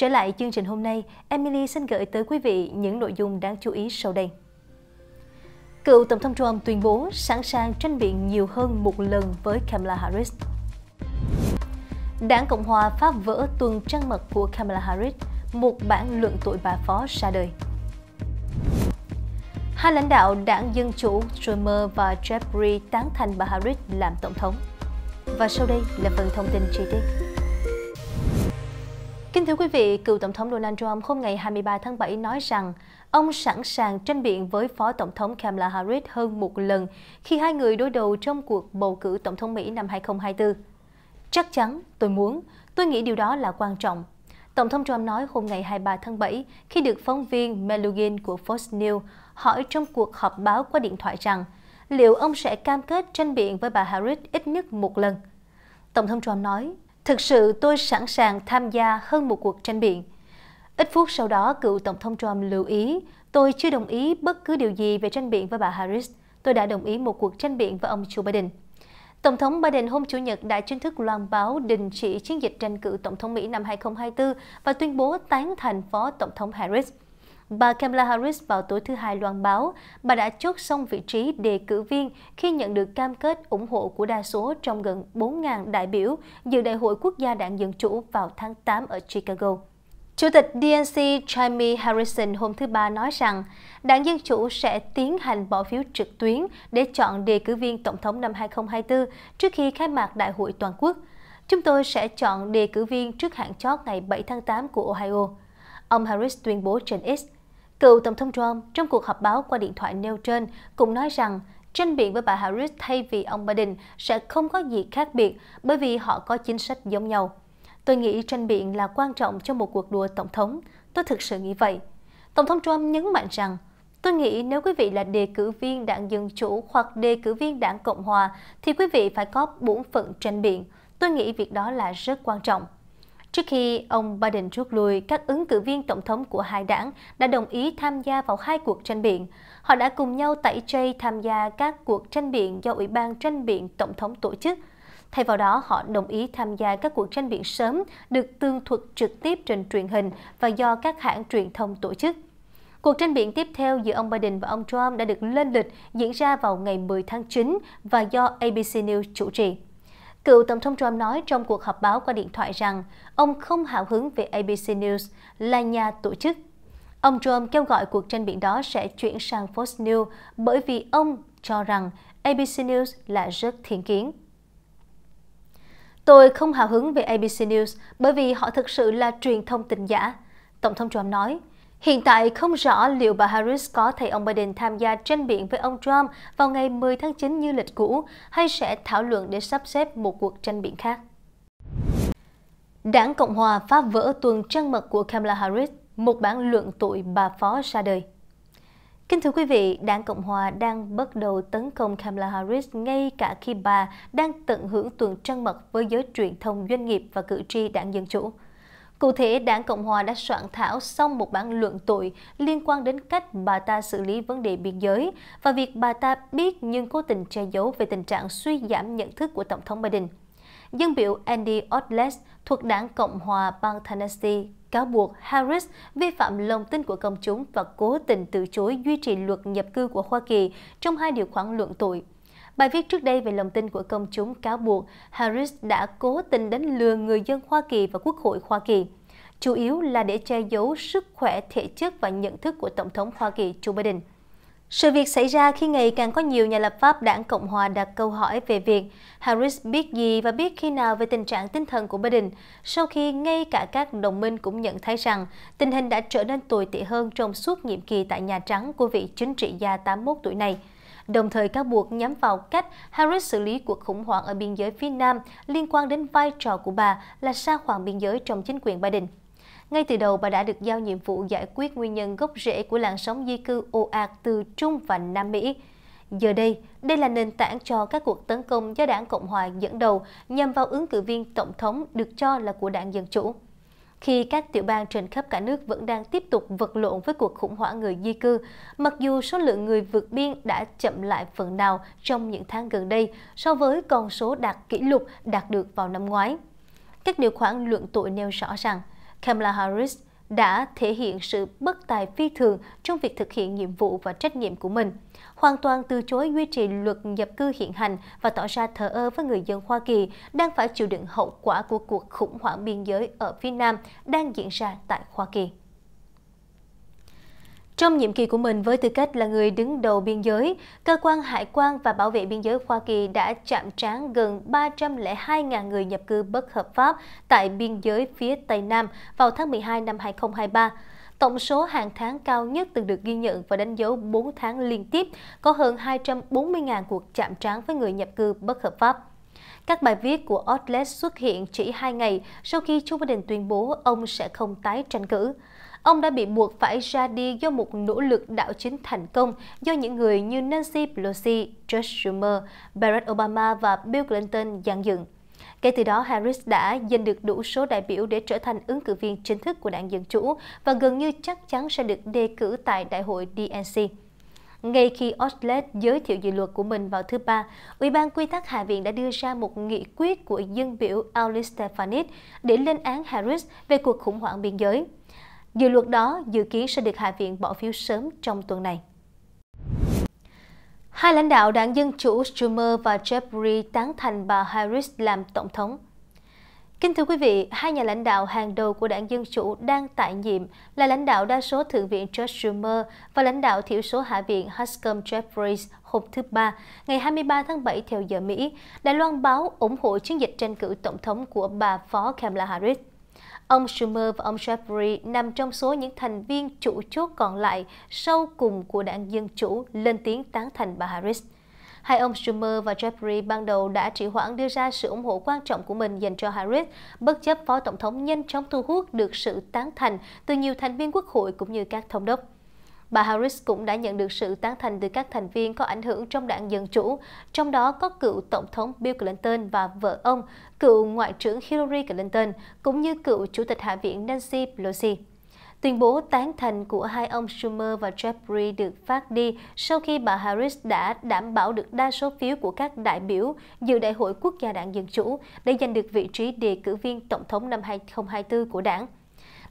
Trở lại chương trình hôm nay, Emily xin gửi tới quý vị những nội dung đáng chú ý sau đây. Cựu Tổng thống Trump tuyên bố sẵn sàng tranh biện nhiều hơn một lần với Kamala Harris. Đảng Cộng Hòa phá vỡ tuần trăng mật của Kamala Harris, một bản luận tội bà phó ra đời. Hai lãnh đạo đảng Dân Chủ Schumer và Jeffrey tán thành bà Harris làm Tổng thống. Và sau đây là phần thông tin chi tiết. Kính thưa quý vị, cựu Tổng thống Donald Trump hôm ngày 23 tháng 7 nói rằng ông sẵn sàng tranh biện với Phó Tổng thống Kamala Harris hơn một lần khi hai người đối đầu trong cuộc bầu cử Tổng thống Mỹ năm 2024. Chắc chắn, tôi muốn, tôi nghĩ điều đó là quan trọng. Tổng thống Trump nói hôm ngày 23 tháng 7 khi được phóng viên Melugin của Fox News hỏi trong cuộc họp báo qua điện thoại rằng liệu ông sẽ cam kết tranh biện với bà Harris ít nhất một lần. Tổng thống Trump nói, Thực sự tôi sẵn sàng tham gia hơn một cuộc tranh biện. Ít phút sau đó, cựu Tổng thống Trump lưu ý, tôi chưa đồng ý bất cứ điều gì về tranh biện với bà Harris. Tôi đã đồng ý một cuộc tranh biện với ông Joe Biden. Tổng thống Biden hôm Chủ nhật đã chính thức loan báo đình chỉ chiến dịch tranh cử Tổng thống Mỹ năm 2024 và tuyên bố tán thành Phó Tổng thống Harris. Bà Kamala Harris vào tối thứ Hai loan báo, bà đã chốt xong vị trí đề cử viên khi nhận được cam kết ủng hộ của đa số trong gần 4.000 đại biểu dự Đại hội Quốc gia đảng Dân Chủ vào tháng 8 ở Chicago. Chủ tịch DNC Jamie Harrison hôm thứ Ba nói rằng đảng Dân Chủ sẽ tiến hành bỏ phiếu trực tuyến để chọn đề cử viên Tổng thống năm 2024 trước khi khai mạc Đại hội Toàn quốc. Chúng tôi sẽ chọn đề cử viên trước hạn chót ngày 7 tháng 8 của Ohio. Ông Harris tuyên bố trên X. Cựu Tổng thống Trump trong cuộc họp báo qua điện thoại nêu trên cũng nói rằng tranh biện với bà Harris thay vì ông Biden sẽ không có gì khác biệt bởi vì họ có chính sách giống nhau. Tôi nghĩ tranh biện là quan trọng cho một cuộc đua Tổng thống. Tôi thực sự nghĩ vậy. Tổng thống Trump nhấn mạnh rằng, tôi nghĩ nếu quý vị là đề cử viên đảng Dân Chủ hoặc đề cử viên đảng Cộng Hòa thì quý vị phải có bổn phận tranh biện. Tôi nghĩ việc đó là rất quan trọng. Trước khi ông Biden rút lui, các ứng cử viên tổng thống của hai đảng đã đồng ý tham gia vào hai cuộc tranh biện. Họ đã cùng nhau tại Jay tham gia các cuộc tranh biện do Ủy ban tranh biện tổng thống tổ chức. Thay vào đó, họ đồng ý tham gia các cuộc tranh biện sớm được tương thuật trực tiếp trên truyền hình và do các hãng truyền thông tổ chức. Cuộc tranh biện tiếp theo giữa ông Biden và ông Trump đã được lên lịch diễn ra vào ngày 10 tháng 9 và do ABC News chủ trì. Cựu Tổng thống Trump nói trong cuộc họp báo qua điện thoại rằng ông không hào hứng về ABC News là nhà tổ chức. Ông Trump kêu gọi cuộc tranh biện đó sẽ chuyển sang Fox News bởi vì ông cho rằng ABC News là rất thiện kiến. Tôi không hào hứng về ABC News bởi vì họ thực sự là truyền thông tình giả. Tổng thống Trump nói, Hiện tại không rõ liệu bà Harris có thấy ông Biden tham gia tranh biện với ông Trump vào ngày 10 tháng 9 như lịch cũ hay sẽ thảo luận để sắp xếp một cuộc tranh biện khác. Đảng Cộng Hòa phá vỡ tuần trăng mật của Kamala Harris, một bản luận tội bà phó ra đời. Kính thưa quý vị, Đảng Cộng Hòa đang bắt đầu tấn công Kamala Harris ngay cả khi bà đang tận hưởng tuần trăng mật với giới truyền thông doanh nghiệp và cử tri đảng Dân Chủ. Cụ thể, Đảng Cộng Hòa đã soạn thảo xong một bản luận tội liên quan đến cách bà ta xử lý vấn đề biên giới và việc bà ta biết nhưng cố tình che giấu về tình trạng suy giảm nhận thức của Tổng thống Biden. Dân biểu Andy Odles thuộc đảng Cộng hòa bang Tennessee cáo buộc Harris vi phạm lòng tin của công chúng và cố tình từ chối duy trì luật nhập cư của Hoa Kỳ trong hai điều khoản luận tội. Bài viết trước đây về lòng tin của công chúng cáo buộc Harris đã cố tình đánh lừa người dân Hoa Kỳ và Quốc hội Hoa Kỳ, chủ yếu là để che giấu sức khỏe thể chất và nhận thức của Tổng thống Hoa Kỳ Joe Biden. Sự việc xảy ra khi ngày càng có nhiều nhà lập pháp đảng Cộng Hòa đặt câu hỏi về việc Harris biết gì và biết khi nào về tình trạng tinh thần của Biden, sau khi ngay cả các đồng minh cũng nhận thấy rằng tình hình đã trở nên tồi tệ hơn trong suốt nhiệm kỳ tại Nhà Trắng của vị chính trị gia 81 tuổi này đồng thời cáo buộc nhắm vào cách Harris xử lý cuộc khủng hoảng ở biên giới phía Nam liên quan đến vai trò của bà là xa khoảng biên giới trong chính quyền Biden. Ngay từ đầu, bà đã được giao nhiệm vụ giải quyết nguyên nhân gốc rễ của làn sóng di cư ồ ạt từ Trung và Nam Mỹ. Giờ đây, đây là nền tảng cho các cuộc tấn công do đảng Cộng hòa dẫn đầu nhằm vào ứng cử viên tổng thống được cho là của đảng Dân Chủ khi các tiểu bang trên khắp cả nước vẫn đang tiếp tục vật lộn với cuộc khủng hoảng người di cư. Mặc dù số lượng người vượt biên đã chậm lại phần nào trong những tháng gần đây so với con số đạt kỷ lục đạt được vào năm ngoái. Các điều khoản luận tội nêu rõ rằng Kamala Harris – đã thể hiện sự bất tài phi thường trong việc thực hiện nhiệm vụ và trách nhiệm của mình, hoàn toàn từ chối duy trì luật nhập cư hiện hành và tỏ ra thờ ơ với người dân Hoa Kỳ đang phải chịu đựng hậu quả của cuộc khủng hoảng biên giới ở phía Nam đang diễn ra tại Hoa Kỳ. Trong nhiệm kỳ của mình với tư cách là người đứng đầu biên giới, cơ quan hải quan và bảo vệ biên giới Hoa Kỳ đã chạm trán gần 302.000 người nhập cư bất hợp pháp tại biên giới phía Tây Nam vào tháng 12 năm 2023. Tổng số hàng tháng cao nhất từng được ghi nhận và đánh dấu 4 tháng liên tiếp, có hơn 240.000 cuộc chạm trán với người nhập cư bất hợp pháp. Các bài viết của Outlet xuất hiện chỉ 2 ngày sau khi Joe Biden tuyên bố ông sẽ không tái tranh cử. Ông đã bị buộc phải ra đi do một nỗ lực đảo chính thành công do những người như Nancy Pelosi, Josh Schumer, Barack Obama và Bill Clinton dàn dựng. Kể từ đó, Harris đã giành được đủ số đại biểu để trở thành ứng cử viên chính thức của đảng Dân Chủ và gần như chắc chắn sẽ được đề cử tại đại hội DNC. Ngay khi Oslet giới thiệu dự luật của mình vào thứ Ba, Ủy ban Quy tắc Hạ viện đã đưa ra một nghị quyết của dân biểu Alice Stefanik để lên án Harris về cuộc khủng hoảng biên giới. Dự luật đó dự kiến sẽ được Hạ viện bỏ phiếu sớm trong tuần này. Hai lãnh đạo đảng Dân Chủ Schumer và Jeff tán thành bà Harris làm tổng thống. Kính thưa quý vị, hai nhà lãnh đạo hàng đầu của đảng Dân Chủ đang tại nhiệm là lãnh đạo đa số Thượng viện Chuck Schumer và lãnh đạo thiểu số Hạ viện Hanscom Jeffries hôm thứ Ba, ngày 23 tháng 7 theo giờ Mỹ, đã loan báo ủng hộ chiến dịch tranh cử tổng thống của bà Phó Kamala Harris. Ông Schumer và ông Jeffrey nằm trong số những thành viên chủ chốt còn lại sau cùng của đảng Dân Chủ lên tiếng tán thành bà Harris. Hai ông Schumer và Jeffrey ban đầu đã trì hoãn đưa ra sự ủng hộ quan trọng của mình dành cho Harris, bất chấp Phó Tổng thống nhanh chóng thu hút được sự tán thành từ nhiều thành viên quốc hội cũng như các thống đốc. Bà Harris cũng đã nhận được sự tán thành từ các thành viên có ảnh hưởng trong đảng Dân Chủ, trong đó có cựu Tổng thống Bill Clinton và vợ ông, cựu Ngoại trưởng Hillary Clinton, cũng như cựu Chủ tịch Hạ viện Nancy Pelosi. Tuyên bố tán thành của hai ông Schumer và Jeffrey được phát đi sau khi bà Harris đã đảm bảo được đa số phiếu của các đại biểu dự Đại hội Quốc gia đảng Dân Chủ để giành được vị trí đề cử viên Tổng thống năm 2024 của đảng.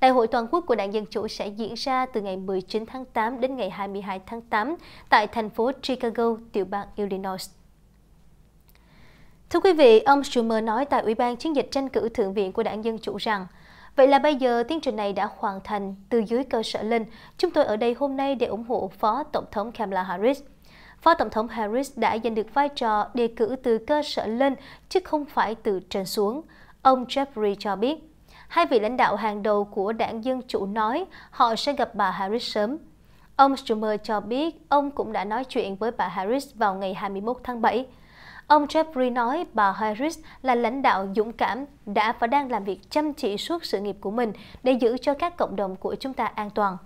Đại hội toàn quốc của Đảng Dân Chủ sẽ diễn ra từ ngày 19 tháng 8 đến ngày 22 tháng 8 tại thành phố Chicago, tiểu bang Illinois. Thưa quý vị, ông Schumer nói tại Ủy ban Chiến dịch tranh cử Thượng viện của Đảng Dân Chủ rằng Vậy là bây giờ tiến trình này đã hoàn thành từ dưới cơ sở lên. Chúng tôi ở đây hôm nay để ủng hộ Phó Tổng thống Kamala Harris. Phó Tổng thống Harris đã giành được vai trò đề cử từ cơ sở lên chứ không phải từ trên xuống. Ông Jeffrey cho biết hai vị lãnh đạo hàng đầu của đảng Dân Chủ nói họ sẽ gặp bà Harris sớm. Ông Schumer cho biết ông cũng đã nói chuyện với bà Harris vào ngày 21 tháng 7. Ông Jeffrey nói bà Harris là lãnh đạo dũng cảm, đã và đang làm việc chăm chỉ suốt sự nghiệp của mình để giữ cho các cộng đồng của chúng ta an toàn.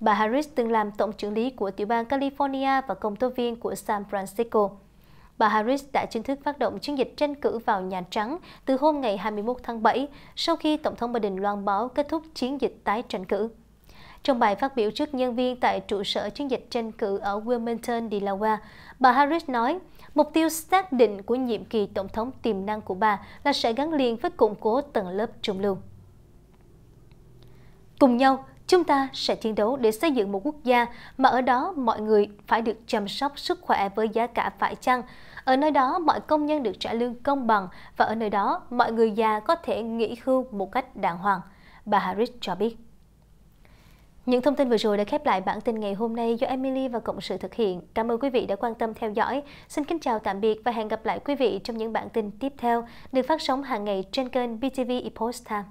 Bà Harris từng làm tổng trưởng lý của tiểu bang California và công tố viên của San Francisco bà Harris đã chính thức phát động chiến dịch tranh cử vào Nhà Trắng từ hôm ngày 21 tháng 7 sau khi Tổng thống Biden loan báo kết thúc chiến dịch tái tranh cử. Trong bài phát biểu trước nhân viên tại trụ sở chiến dịch tranh cử ở Wilmington, Delaware, bà Harris nói, mục tiêu xác định của nhiệm kỳ tổng thống tiềm năng của bà là sẽ gắn liền với củng cố tầng lớp trung lưu. Cùng nhau, chúng ta sẽ chiến đấu để xây dựng một quốc gia mà ở đó mọi người phải được chăm sóc sức khỏe với giá cả phải chăng, ở nơi đó, mọi công nhân được trả lương công bằng và ở nơi đó, mọi người già có thể nghỉ hưu một cách đàng hoàng, bà Harris cho biết. Những thông tin vừa rồi đã khép lại bản tin ngày hôm nay do Emily và Cộng sự thực hiện. Cảm ơn quý vị đã quan tâm theo dõi. Xin kính chào tạm biệt và hẹn gặp lại quý vị trong những bản tin tiếp theo được phát sóng hàng ngày trên kênh BTV Epost Time.